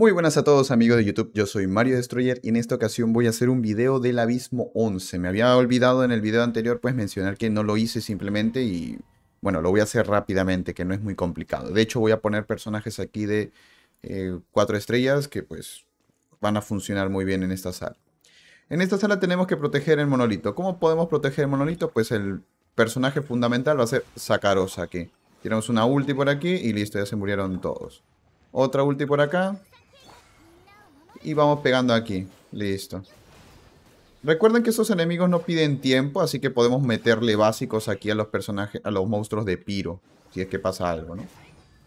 Muy buenas a todos amigos de YouTube, yo soy Mario Destroyer y en esta ocasión voy a hacer un video del Abismo 11. Me había olvidado en el video anterior pues mencionar que no lo hice simplemente y bueno, lo voy a hacer rápidamente que no es muy complicado. De hecho voy a poner personajes aquí de 4 eh, estrellas que pues van a funcionar muy bien en esta sala. En esta sala tenemos que proteger el monolito. ¿Cómo podemos proteger el monolito? Pues el personaje fundamental va a ser Sakarosa aquí. Tiramos una ulti por aquí y listo, ya se murieron todos. Otra ulti por acá y vamos pegando aquí. Listo. Recuerden que estos enemigos no piden tiempo, así que podemos meterle básicos aquí a los personajes, a los monstruos de Piro, si es que pasa algo, ¿no?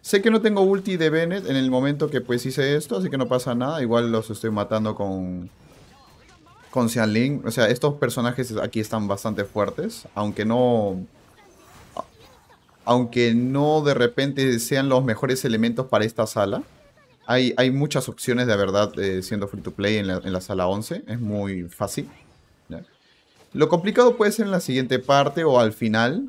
Sé que no tengo ulti de Bennett en el momento que pues hice esto, así que no pasa nada. Igual los estoy matando con... Con Xianling. O sea, estos personajes aquí están bastante fuertes. Aunque no... Aunque no de repente sean los mejores elementos para esta sala. Hay, muchas opciones de verdad eh, siendo free to play en la, sala 11. Es muy fácil. Lo complicado puede ser en la siguiente parte o al final.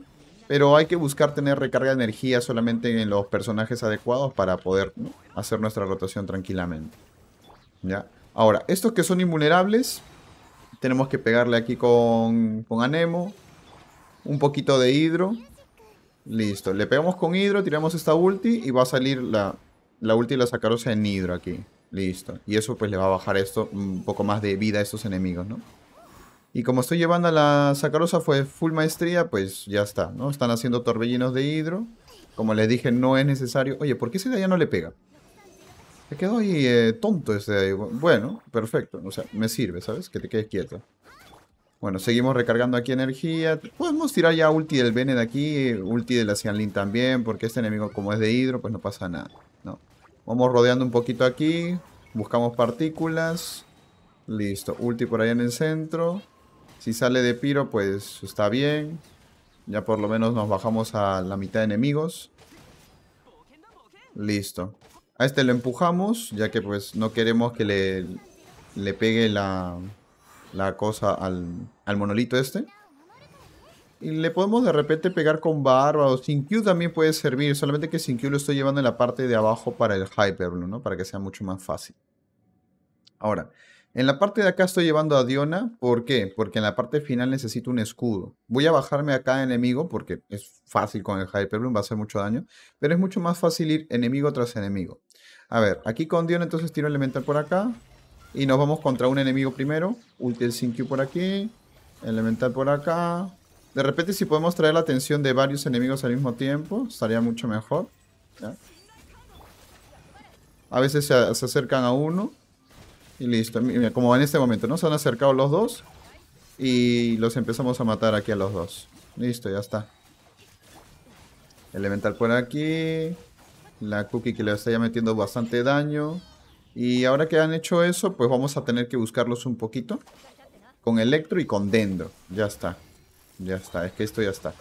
Pero hay que buscar tener recarga de energía solamente en los personajes adecuados para poder hacer nuestra rotación tranquilamente. ¿ya? Ahora, estos que son invulnerables, tenemos que pegarle aquí con, con Anemo. Un poquito de Hidro. Listo, le pegamos con Hidro, tiramos esta ulti y va a salir la, la ulti la sacarosa en hidro aquí. Listo. Y eso pues le va a bajar esto un poco más de vida a estos enemigos, ¿no? Y como estoy llevando a la Sacarosa fue full maestría, pues ya está, ¿no? Están haciendo torbellinos de hidro. Como les dije, no es necesario. Oye, ¿por qué ese de allá no le pega? Se quedó ahí eh, tonto ese de ahí. Bueno, perfecto. O sea, me sirve, ¿sabes? Que te quedes quieto. Bueno, seguimos recargando aquí energía. Podemos tirar ya ulti del Bene de aquí, ulti la Xianlin también, porque este enemigo como es de hidro, pues no pasa nada. Vamos rodeando un poquito aquí. Buscamos partículas. Listo. Ulti por allá en el centro. Si sale de piro, pues está bien. Ya por lo menos nos bajamos a la mitad de enemigos. Listo. A este lo empujamos, ya que pues no queremos que le, le pegue la, la cosa al, al monolito este. Y le podemos de repente pegar con barba o sin Q también puede servir, solamente que sin Q lo estoy llevando en la parte de abajo para el Hyperbloom, ¿no? Para que sea mucho más fácil. Ahora, en la parte de acá estoy llevando a Diona, ¿por qué? Porque en la parte final necesito un escudo. Voy a bajarme acá enemigo porque es fácil con el Hyperbloom, va a hacer mucho daño, pero es mucho más fácil ir enemigo tras enemigo. A ver, aquí con Diona entonces tiro elemental por acá y nos vamos contra un enemigo primero. Ulti el sin Q por aquí, elemental por acá, de repente si podemos traer la atención de varios enemigos al mismo tiempo, estaría mucho mejor. A veces se, acercan a uno. Y listo. como en este momento, ¿no? Se han acercado los dos. Y los empezamos a matar aquí a los dos. Listo, ya está. Elemental por aquí. La cookie que le está metiendo bastante daño. Y ahora que han hecho eso, pues vamos a tener que buscarlos un poquito. Con Electro y con Dendro. Ya está. Ya está, es que esto ya está.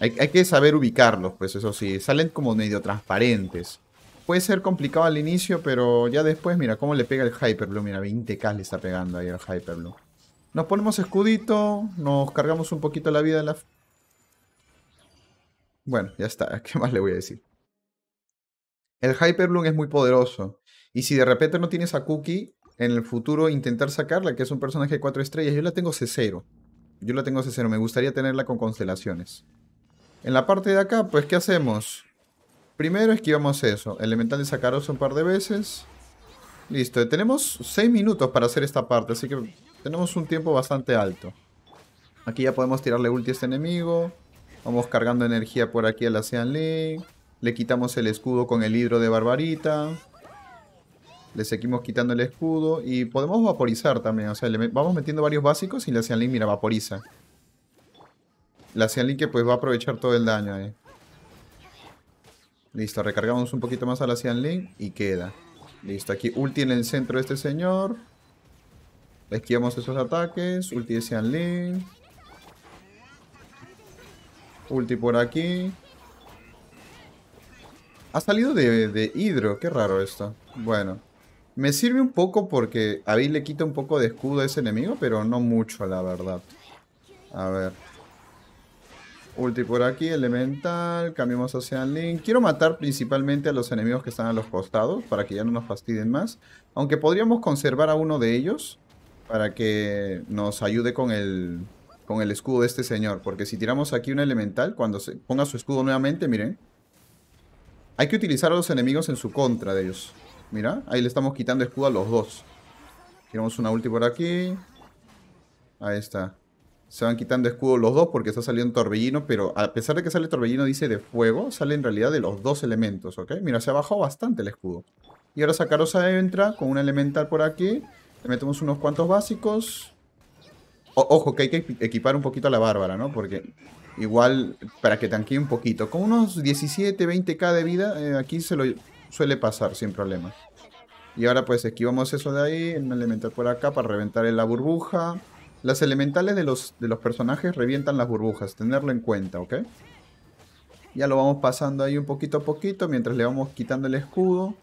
Hay, que saber ubicarlos, pues eso sí. Salen como medio transparentes. Puede ser complicado al inicio, pero ya después, mira, cómo le pega el Hyperblue. Mira, 20k le está pegando ahí al Hyperblue. Nos ponemos escudito, nos cargamos un poquito la vida en la... Bueno, ya está. ¿Qué más le voy a decir? El Hyperbloom es muy poderoso. Y si de repente no tienes a Cookie, en el futuro intentar sacarla, que es un personaje de 4 estrellas, yo la tengo C0. Yo la tengo ese 0 Me gustaría tenerla con constelaciones. En la parte de acá, pues, ¿qué hacemos? Primero esquivamos eso. Elemental de Sacaros un par de veces. Listo. Tenemos 6 minutos para hacer esta parte. Así que tenemos un tiempo bastante alto. Aquí ya podemos tirarle ulti a este enemigo. Vamos cargando energía por aquí a la Sean Lee. Le quitamos el escudo con el hidro de Barbarita. Le seguimos quitando el escudo y podemos vaporizar también. O sea, le vamos metiendo varios básicos y la Lin mira, vaporiza. La Link que pues va a aprovechar todo el daño ahí. Listo, recargamos un poquito más a la Link y queda. Listo, aquí ulti en el centro de este señor. esquivamos esos ataques. Ulti de Lin Ulti por aquí. Ha salido de, de, hidro, qué raro esto. Bueno. Me sirve un poco porque a le quita un poco de escudo a ese enemigo, pero no mucho, la verdad. A ver. Ulti por aquí, elemental, cambiamos hacia Link. Quiero matar principalmente a los enemigos que están a los costados para que ya no nos fastiden más. Aunque podríamos conservar a uno de ellos para que nos ayude con el, con el escudo de este señor. Porque si tiramos aquí un elemental, cuando se ponga su escudo nuevamente, miren. Hay que utilizar a los enemigos en su contra de ellos. Mira, ahí le estamos quitando escudo a los dos. Queremos una ulti por aquí. Ahí está. Se van quitando escudo los dos porque está saliendo torbellino, pero a pesar de que sale torbellino, dice de fuego, sale en realidad de los dos elementos, ¿ok? Mira, se ha bajado bastante el escudo. Y ahora Sacarosa entra con un elemental por aquí. Le metemos unos cuantos básicos. ojo, que hay que equipar un poquito a la Bárbara, ¿no? Porque igual, para que tanquee un poquito. Con unos 17, 20k de vida, eh, aquí se lo suele pasar sin problema. Y ahora pues esquivamos eso de ahí, un elemental por acá para reventar la burbuja. Las elementales de los, de los personajes revientan las burbujas, tenerlo en cuenta, ¿ok? Ya lo vamos pasando ahí un poquito a poquito mientras le vamos quitando el escudo.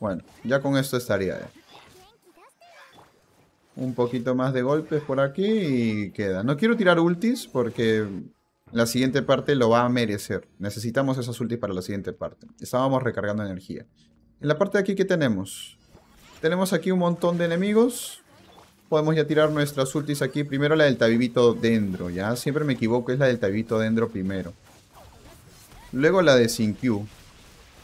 Bueno, ya con esto estaría. Eh. Un poquito más de golpes por aquí y queda. No quiero tirar ultis porque la siguiente parte lo va a merecer. Necesitamos esas ultis para la siguiente parte. Estábamos recargando energía. En la parte de aquí, ¿qué tenemos? Tenemos aquí un montón de enemigos. Podemos ya tirar nuestras ultis aquí. Primero la del tabibito dendro, ¿ya? Siempre me equivoco, es la del tabibito dendro primero. Luego la de Q.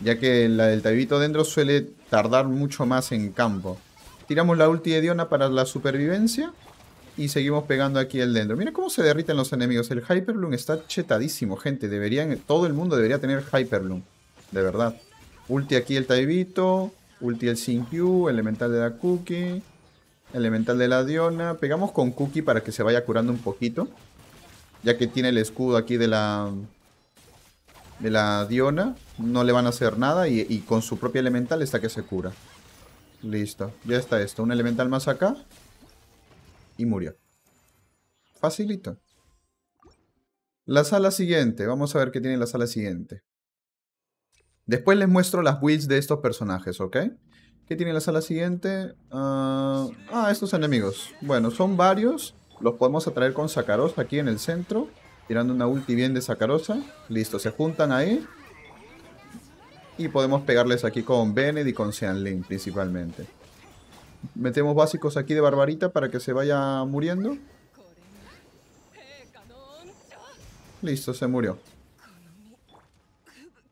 Ya que la del tabibito dendro suele tardar mucho más en campo. Tiramos la ulti de Diona para la supervivencia. Y seguimos pegando aquí el dendro. Mira cómo se derriten los enemigos. El Hyperloom está chetadísimo, gente. Deberían, todo el mundo debería tener Hyperloom. De verdad. Ulti aquí el Taibito. Ulti el Sinkyu. Elemental de la Cookie. Elemental de la Diona. Pegamos con Cookie para que se vaya curando un poquito. Ya que tiene el escudo aquí de la... De la Diona. No le van a hacer nada. Y, y con su propia elemental está que se cura. Listo. Ya está esto. Un elemental más acá y murió. Facilito. La sala siguiente. Vamos a ver qué tiene la sala siguiente. Después les muestro las builds de estos personajes, ¿ok? ¿Qué tiene la sala siguiente? ah, ah estos enemigos. Bueno, son varios. Los podemos atraer con Sacarosa aquí en el centro. Tirando una ulti bien de Sacarosa. Listo, se juntan ahí. Y podemos pegarles aquí con Bened y con Xianlin principalmente. Metemos básicos aquí de Barbarita para que se vaya muriendo. Listo, se murió.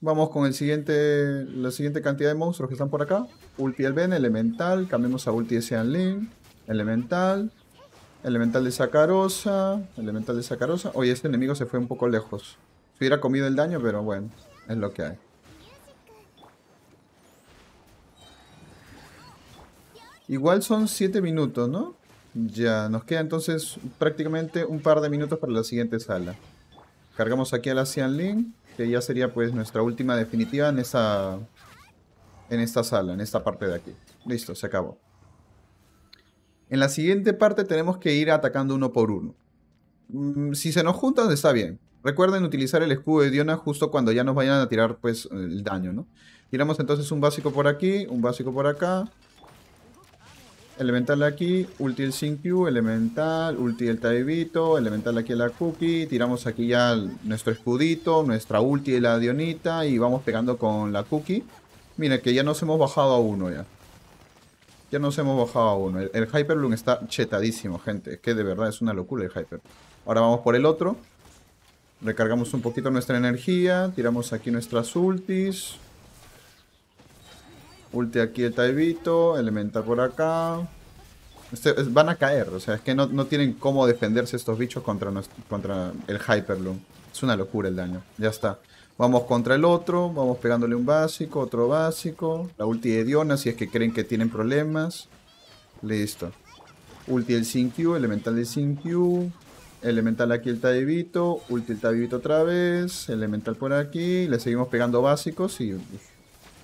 Vamos con el siguiente, la siguiente cantidad de monstruos que están por acá. Ulti el Ben, Elemental. Cambiemos a Ulti ese Anlin Elemental. Elemental de Sacarosa. Elemental de Sacarosa. Oye, este enemigo se fue un poco lejos. Si hubiera comido el daño, pero bueno, es lo que hay. Igual son 7 minutos, ¿no? Ya, nos queda entonces prácticamente un par de minutos para la siguiente sala. Cargamos aquí a la Xianlin, que ya sería pues nuestra última definitiva en esta, en esta sala, en esta parte de aquí. Listo, se acabó. En la siguiente parte tenemos que ir atacando uno por uno. Mm, si se nos juntan está bien. Recuerden utilizar el escudo de Diona justo cuando ya nos vayan a tirar pues el daño, ¿no? Tiramos entonces un básico por aquí, un básico por acá, Elemental aquí, ulti el Sinq, elemental, ulti el Taibito, elemental aquí la Cookie, tiramos aquí ya nuestro escudito, nuestra ulti y la Dionita y vamos pegando con la Cookie. Mira que ya nos hemos bajado a uno ya. Ya nos hemos bajado a uno. El, el Hyperloom está chetadísimo, gente. Es que de verdad es una locura el Hyper. Ahora vamos por el otro. Recargamos un poquito nuestra energía, tiramos aquí nuestras ultis, Ulti aquí el Taibito, Elemental por acá. Este, van a caer, o sea, es que no, tienen cómo defenderse estos bichos contra, contra el Hyperloom. Es una locura el daño, ya está. Vamos contra el otro, vamos pegándole un básico, otro básico. La ulti de Diona si es que creen que tienen problemas. Listo. Ulti el sin elemental del sin Elemental aquí el Taibito, ulti el Taibito otra vez, elemental por aquí. Le seguimos pegando básicos y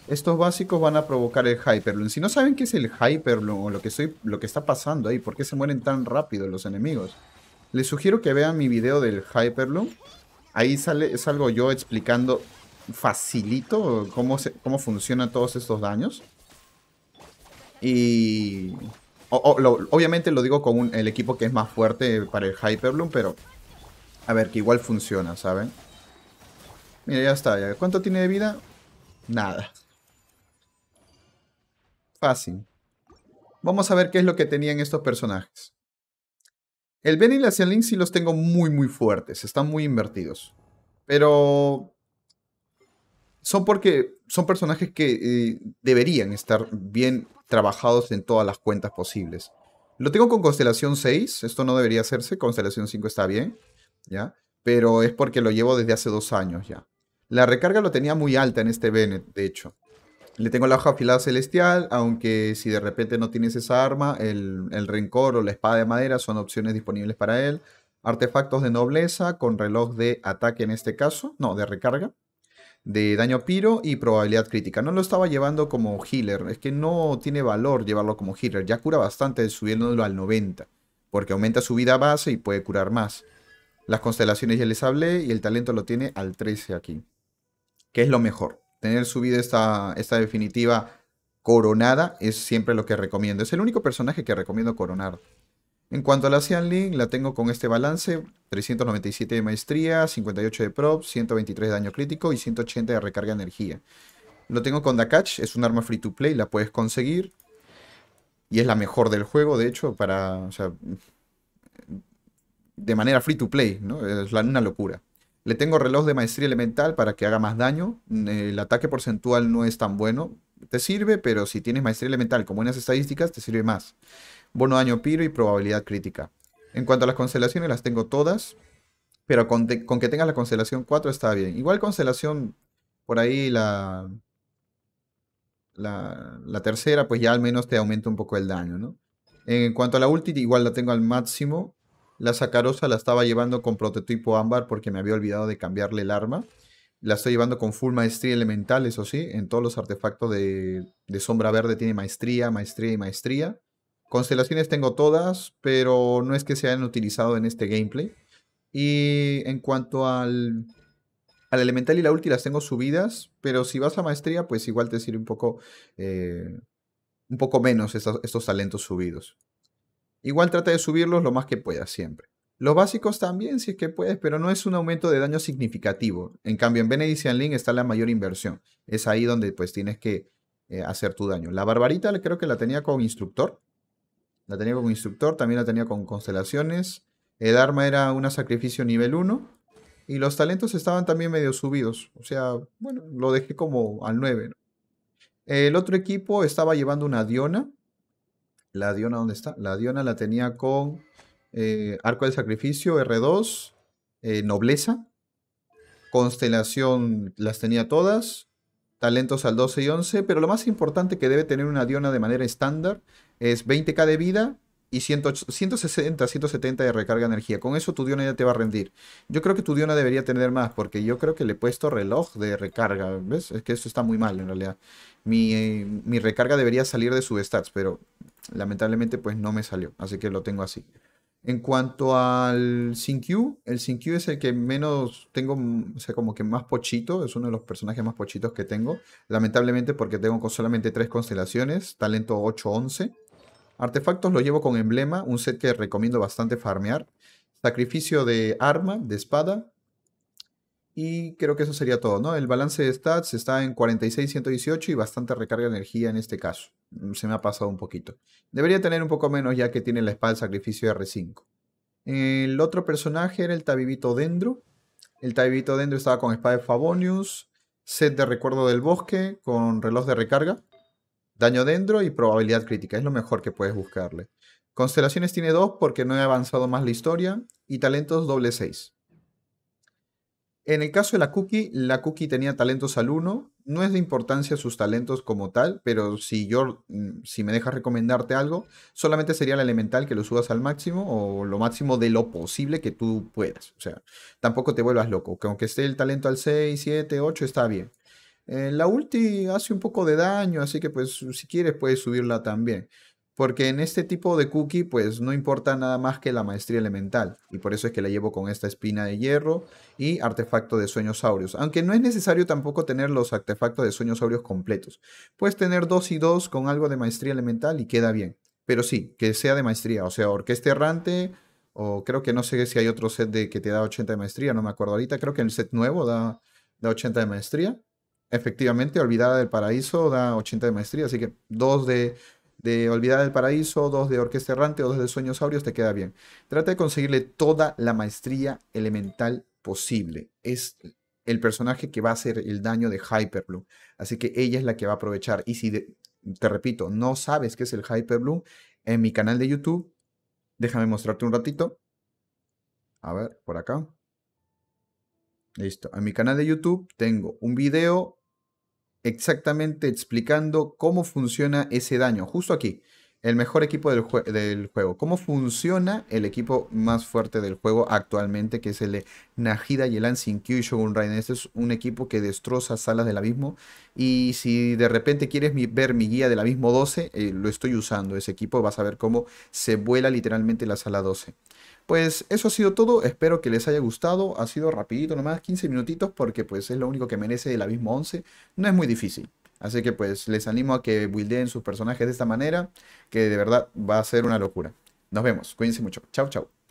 estos básicos van a provocar el Hyperloom. Si no saben qué es el Hyperloom o lo que, lo que está pasando ahí, por qué se mueren tan rápido los enemigos, les sugiero que vean mi video del Hyperloom. Ahí sale, salgo yo explicando facilito cómo, funcionan todos estos daños. Y... obviamente lo digo con el equipo que es más fuerte para el Hyperloom, pero... A ver, que igual funciona, ¿saben? Mira, ya está. ¿Cuánto tiene de vida? Nada fácil. Vamos a ver qué es lo que tenían estos personajes. El Ben y la Ling sí los tengo muy muy fuertes, están muy invertidos. Pero son porque son personajes que eh, deberían estar bien trabajados en todas las cuentas posibles. Lo tengo con constelación 6, esto no debería hacerse, constelación 5 está bien, ¿ya? Pero es porque lo llevo desde hace dos años ya. La recarga lo tenía muy alta en este Bennett, de hecho. Le tengo la hoja afilada celestial, aunque si de repente no tienes esa arma, el, rencor o la espada de madera son opciones disponibles para él. Artefactos de nobleza con reloj de ataque en este caso, no, de recarga de daño piro y probabilidad crítica. No lo estaba llevando como healer. Es que no tiene valor llevarlo como healer. Ya cura bastante subiéndolo al 90. Porque aumenta su vida base y puede curar más. Las constelaciones ya les hablé y el talento lo tiene al 13 aquí. Que es lo mejor tener su vida esta, definitiva coronada es siempre lo que recomiendo. Es el único personaje que recomiendo coronar. En cuanto a la Sean Link, la tengo con este balance: 397 de maestría, 58 de prop, 123 de daño crítico y 180 de recarga de energía. Lo tengo con Dakach, es un arma free to play, la puedes conseguir. Y es la mejor del juego, de hecho, para. de manera free to play, ¿no? Es la, una locura. Le tengo reloj de maestría elemental para que haga más daño. Mm, el ataque porcentual no es tan bueno. Te sirve, pero si tienes maestría elemental con buenas estadísticas, te sirve más. Bono daño piro y probabilidad crítica. En cuanto a las constelaciones, las tengo todas. Pero con, que tengas la constelación 4 está bien. Igual constelación, por ahí la, la, tercera, pues ya al menos te aumenta un poco el daño, En cuanto a la ulti, igual la tengo al máximo. La sacarosa la estaba llevando con prototipo ámbar porque me había olvidado de cambiarle el arma. La estoy llevando con full maestría elemental, eso sí. En todos los artefactos de, sombra verde tiene maestría, maestría y maestría. Constelaciones tengo todas, pero no es que se hayan utilizado en este gameplay. Y en cuanto al, elemental y la ulti las tengo subidas, pero si vas a maestría, pues igual te sirve un poco, eh, un poco menos estos talentos subidos. Igual trata de subirlos lo más que puedas siempre. Los básicos también, si es que puedes, pero no es un aumento de daño significativo. En cambio, en Benedicción Link está la mayor inversión. Es ahí donde pues tienes que eh, hacer tu daño. La barbarita creo que la tenía con instructor. La tenía con instructor, también la tenía con constelaciones. El arma era una sacrificio nivel 1. Y los talentos estaban también medio subidos. O sea, bueno, lo dejé como al 9. El otro equipo estaba llevando una Diona. ¿La Diona dónde está? La Diona la tenía con eh, Arco de Sacrificio, R2, eh, Nobleza, Constelación las tenía todas, Talentos al 12 y 11, pero lo más importante que debe tener una Diona de manera estándar es 20k de vida, y 160, 170 de recarga de energía. Con eso tu Diona ya te va a rendir. Yo creo que tu Diona debería tener más, porque yo creo que le he puesto reloj de recarga. ¿Ves? Es que eso está muy mal en realidad. Mi, eh, recarga debería salir de su stats, pero lamentablemente pues no me salió. Así que lo tengo así. En cuanto al SinQ, el SinQ es el que menos tengo, mm, o sea, como que más pochito, es uno de los personajes más pochitos que tengo. Lamentablemente porque tengo solamente tres constelaciones, talento 8-11 Artefactos lo llevo con emblema, un set que recomiendo bastante farmear. Sacrificio de arma, de espada. Y creo que eso sería todo, ¿no? El balance de stats está en 46, 118 y bastante recarga de energía en este caso. Mm, se me ha pasado un poquito. Debería tener un poco menos ya que tiene la espada de sacrificio R5. El otro personaje era el Tabibito Dendro. El Tabibito Dendro estaba con espada de Favonius, set de recuerdo del bosque con reloj de recarga. Daño dentro y probabilidad crítica, es lo mejor que puedes buscarle. Constelaciones tiene dos porque no he avanzado más la historia y talentos doble 6. En el caso de la cookie, la cookie tenía talentos al 1. No es de importancia sus talentos como tal, pero si yo, mm, si me dejas recomendarte algo, solamente sería la elemental que lo subas al máximo o lo máximo de lo posible que tú puedas. O sea, tampoco te vuelvas loco. Que aunque esté el talento al 6, 7, 8, está bien. Eh, la ulti hace un poco de daño, así que pues si quieres puedes subirla también. Porque en este tipo de cookie pues no importa nada más que la maestría elemental. Y por eso es que la llevo con esta espina de hierro y artefacto de sueños saurios. Aunque no es necesario tampoco tener los artefactos de sueños saurios completos. Puedes tener dos y dos con algo de maestría elemental y queda bien. Pero sí, que sea de maestría. O sea, orquesta errante o creo que no sé si hay otro set de, que te da 80 de maestría. No me acuerdo ahorita. Creo que el set nuevo da, da 80 de maestría. Efectivamente, Olvidada del Paraíso da 80 de maestría, así que dos de, Olvidada del Paraíso, dos de Orquesta Errante, dos de Sueños Saurios, te queda bien. Trata de conseguirle toda la maestría elemental posible. Es el personaje que va a hacer el daño de Hyperbloom, así que ella es la que va a aprovechar. Y si, te repito, no sabes qué es el Hyperbloom, en mi canal de YouTube, déjame mostrarte un ratito. A ver, por acá. Listo. En mi canal de YouTube tengo un video exactamente explicando cómo funciona ese daño. Justo aquí, el mejor equipo del, juego. ¿Cómo funciona el equipo más fuerte del juego actualmente, que es el de Najida Yelan Q y Shogun Raiden? Este es un equipo que destroza salas del abismo. Y si de repente quieres ver mi guía del abismo 12, eh, lo estoy usando. Ese equipo vas a ver cómo se vuela literalmente la sala 12. Pues eso ha sido todo, espero que les haya gustado, ha sido rapidito nomás, 15 minutitos, porque pues es lo único que merece el abismo 11, no es muy difícil. Así que pues les animo a que buildeen sus personajes de esta manera, que de verdad va a ser una locura. Nos vemos, cuídense mucho, chau chau.